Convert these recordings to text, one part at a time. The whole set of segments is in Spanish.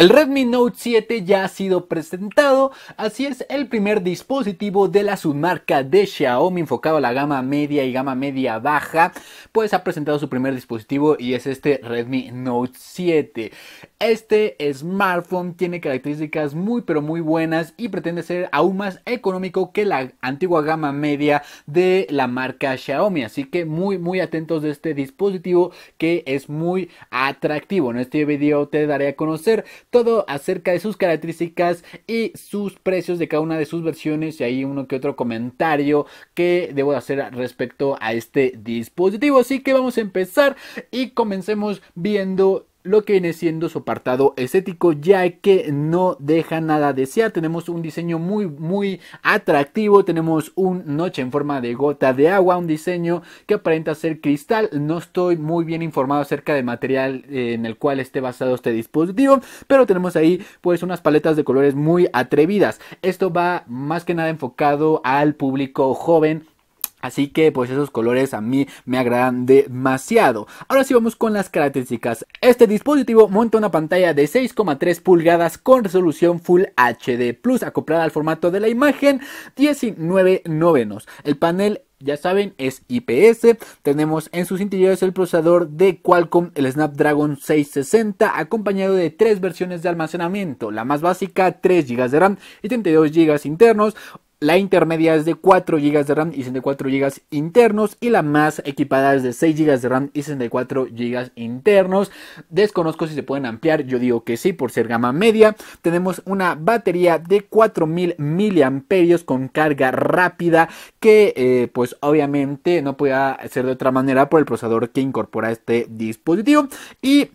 El Redmi Note 7 ya ha sido presentado, así es el primer dispositivo de la submarca de Xiaomi enfocado a la gama media y gama media baja, pues ha presentado su primer dispositivo y es este Redmi Note 7. Este smartphone tiene características muy pero muy buenas y pretende ser aún más económico que la antigua gama media de la marca Xiaomi. Así que muy muy atentos de este dispositivo que es muy atractivo. En este video te daré a conocer todo acerca de sus características y sus precios de cada una de sus versiones y hay uno que otro comentario que debo hacer respecto a este dispositivo. Así que vamos a empezar y comencemos viendo lo que viene siendo su apartado estético ya que no deja nada desear tenemos un diseño muy muy atractivo tenemos un noche en forma de gota de agua un diseño que aparenta ser cristal no estoy muy bien informado acerca del material eh, en el cual esté basado este dispositivo pero tenemos ahí pues unas paletas de colores muy atrevidas esto va más que nada enfocado al público joven Así que pues esos colores a mí me agradan demasiado. Ahora sí vamos con las características. Este dispositivo monta una pantalla de 6,3 pulgadas con resolución Full HD Plus acoplada al formato de la imagen 19 novenos. El panel ya saben, es IPS. Tenemos en sus interiores el procesador de Qualcomm, el Snapdragon 660, acompañado de tres versiones de almacenamiento. La más básica, 3 GB de RAM y 32 GB internos, la intermedia es de 4 GB de RAM y 64 GB internos y la más equipada es de 6 GB de RAM y 64 GB internos. Desconozco si se pueden ampliar, yo digo que sí por ser gama media. Tenemos una batería de 4000 mAh con carga rápida que eh, pues obviamente no podía ser de otra manera por el procesador que incorpora este dispositivo y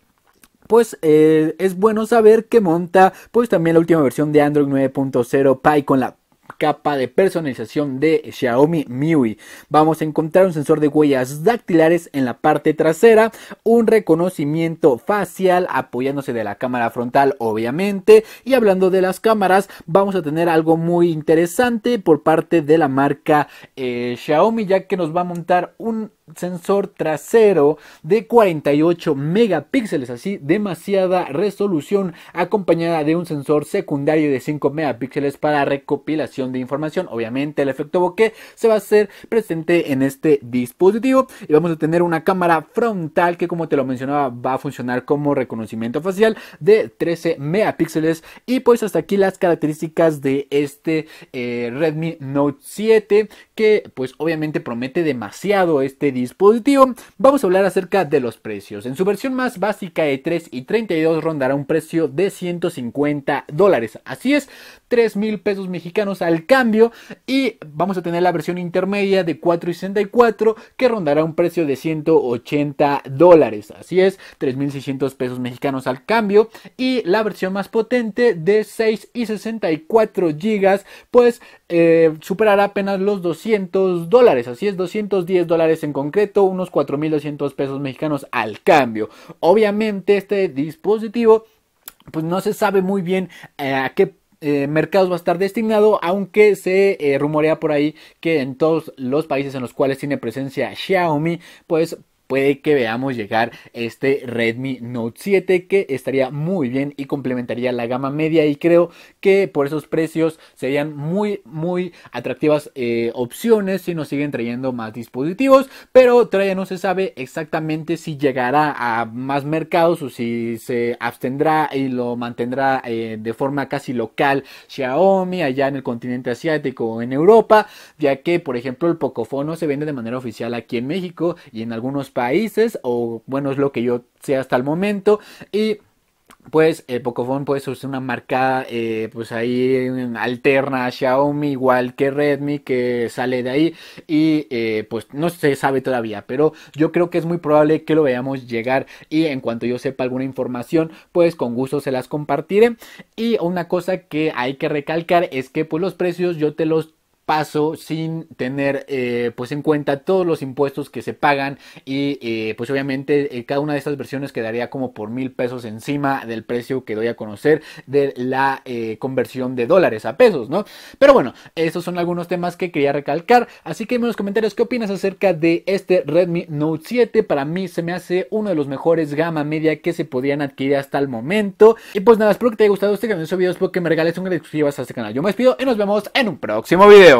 pues eh, es bueno saber que monta pues también la última versión de Android 9.0 Pie con la capa de personalización de Xiaomi MIUI. Vamos a encontrar un sensor de huellas dactilares en la parte trasera, un reconocimiento facial apoyándose de la cámara frontal obviamente y hablando de las cámaras vamos a tener algo muy interesante por parte de la marca eh, Xiaomi ya que nos va a montar un sensor trasero de 48 megapíxeles, así demasiada resolución acompañada de un sensor secundario de 5 megapíxeles para recopilación de información. Obviamente el efecto bokeh se va a hacer presente en este dispositivo y vamos a tener una cámara frontal que como te lo mencionaba va a funcionar como reconocimiento facial de 13 megapíxeles y pues hasta aquí las características de este eh, Redmi Note 7 que pues obviamente promete demasiado este dispositivo, vamos a hablar acerca de los precios. En su versión más básica de 3 y 32 rondará un precio de 150 dólares, así es, 3.000 mil pesos mexicanos al cambio y vamos a tener la versión intermedia de 4 y 64 que rondará un precio de 180 dólares, así es, 3.600 pesos mexicanos al cambio y la versión más potente de 6 y 64 gigas pues eh, superará apenas los 200 200 dólares, así es, 210 dólares en concreto, unos 4.200 pesos mexicanos al cambio. Obviamente este dispositivo pues no se sabe muy bien eh, a qué eh, mercados va a estar destinado, aunque se eh, rumorea por ahí que en todos los países en los cuales tiene presencia Xiaomi, pues puede que veamos llegar este Redmi Note 7 que estaría muy bien y complementaría la gama media y creo que por esos precios serían muy muy atractivas eh, opciones si nos siguen trayendo más dispositivos pero todavía no se sabe exactamente si llegará a más mercados o si se abstendrá y lo mantendrá eh, de forma casi local Xiaomi allá en el continente asiático o en Europa ya que por ejemplo el Pocofono se vende de manera oficial aquí en México y en algunos países, o bueno, es lo que yo sé hasta el momento, y pues eh, Pocophone puede es una marca eh, pues ahí mm, alterna a Xiaomi igual que Redmi que sale de ahí y eh, pues no se sabe todavía pero yo creo que es muy probable que lo veamos llegar y en cuanto yo sepa alguna información pues con gusto se las compartiré y una cosa que hay que recalcar es que pues los precios yo te los paso sin tener eh, pues en cuenta todos los impuestos que se pagan y eh, pues obviamente eh, cada una de estas versiones quedaría como por mil pesos encima del precio que doy a conocer de la conversión de dólares a pesos, ¿no? Pero bueno, esos son algunos temas que quería recalcar, así que en los comentarios qué opinas acerca de este Redmi Note 7, para mí se me hace uno de los mejores gama media que se podían adquirir hasta el momento y pues nada, espero que te haya gustado este canal, video, espero que me regales un gran suscribas a este canal, yo me despido y nos vemos en un próximo video.